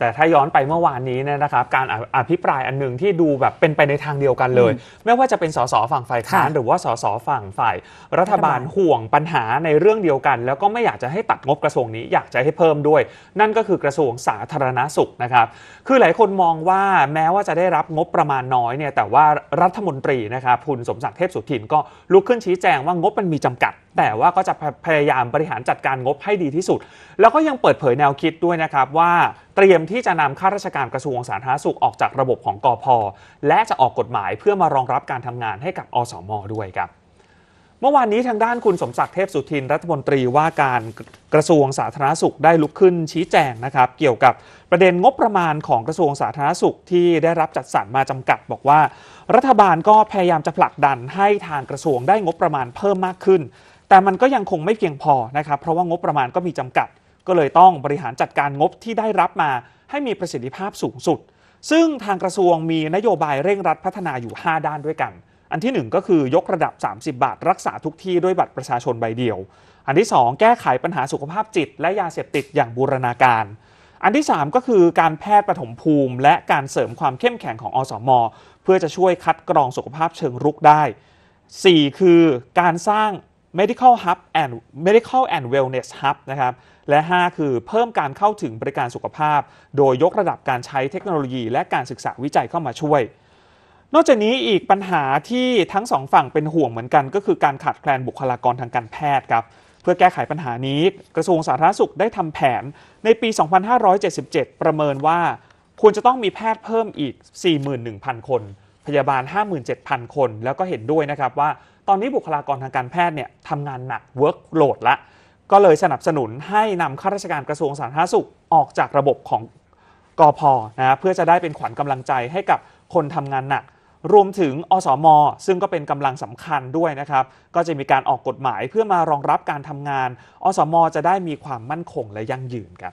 แต่ถ้าย้อนไปเมื่อวานนี้เนี่ยนะครับ การอภิปรายอันหนึ่งที่ดูแบบเป็นไปในทางเดียวกันเลยไม่ว่าจะเป็นสสฝั่งฝ่ายค้าน หรือว่าสสฝั่งฝ่าย รัฐบาลห่วงปัญหาในเรื่องเดียวกัน แล้วก็ไม่อยากจะให้ตัดงบกระทรวงนี้ อยากจะให้เพิ่มด้วย นั่นก็คือกระทรวงสาธารณสุขนะครับ คือหลายคนมองว่าแม้ว่าจะได้รับงบประมาณน้อยเนี่ยแต่ว่ารัฐมนตรีนะครับคุณสมศักดิ์เทพสุทินก็ ลุกขึ้นชี้แจงว่างบมันมีจำกัด แต่ว่าก็จะพยายามบริหารจัดการงบให้ดีที่สุด แล้วก็ยังเปิดเผยแนวคิดด้วยนะครับว่าตรียมที่จะนำข้าราชการกระทรวงสาธารณสุขออกจากระบบของกอพอและจะออกกฎหมายเพื่อมารองรับการทำงานให้กับอสม ด้วยครับ เมื่อวานนี้ทางด้านคุณสมศักดิ์เทพสุทินรัฐมนตรีว่าการกระทรวงสาธารณสุขได้ลุกขึ้นชี้แจงนะครับเกี่ยวกับประเด็นงบประมาณของกระทรวงสาธารณสุขที่ได้รับจัดสรรมาจำกัด บอกว่า รัฐบาลก็พยายามจะผลักดันให้ทางกระทรวงได้งบประมาณเพิ่มมากขึ้น แต่มันก็ยังคงไม่เพียงพอนะครับเพราะว่างบประมาณก็มีจำกัดก็เลยต้องบริหารจัดการงบที่ได้รับมาให้มีประสิทธิภาพสูงสุด ซึ่งทางกระทรวงมีนโยบายเร่งรัดพัฒนาอยู่ 5 ด้านด้วยกัน อันที่ 1 ก็คือยกระดับ 30 บาทรักษาทุกที่ด้วยบัตรประชาชนใบเดียว อันที่ 2 แก้ไขปัญหาสุขภาพจิตและยาเสพติดอย่างบูรณาการ อันที่ 3 ก็คือการแพทย์ปฐมภูมิ และการเสริมความเข้มแข็งของอสมอเพื่อจะช่วยคัดกรองสุขภาพเชิงรุกได้4คือการสร้าง medical hub and medical and wellness hub นะครับและ 5 คือเพิ่มการเข้าถึงบริการสุขภาพโดยยกระดับการใช้เทคโนโลยีและการศึกษาวิจัยเข้ามาช่วย นอกจากนี้อีกปัญหาที่ทั้งสองฝั่งเป็นห่วงเหมือนกันก็คือการขาดแคลนบุคลากรทางการแพทย์ครับเพื่อแก้ไขปัญหานี้กระทรวงสาธารณสุขได้ทำแผนในปี 2577 ประเมินว่าควรจะต้องมีแพทย์เพิ่มอีก 41,000 คนพยาบาล 57,000 คนแล้วก็เห็นด้วยนะครับว่าตอนนี้บุคลากรทางการแพทย์เนี่ยทำงานหนักเวิร์กโหลดละ ก็เลยสนับสนุนให้นำข้าราชการกระทรวงสาธารณสุขออกจากระบบของกอพอนะเพื่อจะได้เป็นขวัญกำลังใจให้กับคนทำงานหนัก รวมถึงอสอมอซึ่งก็เป็นกำลังสำคัญด้วยนะครับ ก็จะมีการออกกฎหมายเพื่อมารองรับการทำงานอสอมอจะได้มีความมั่นคงและยั่งยืนครับ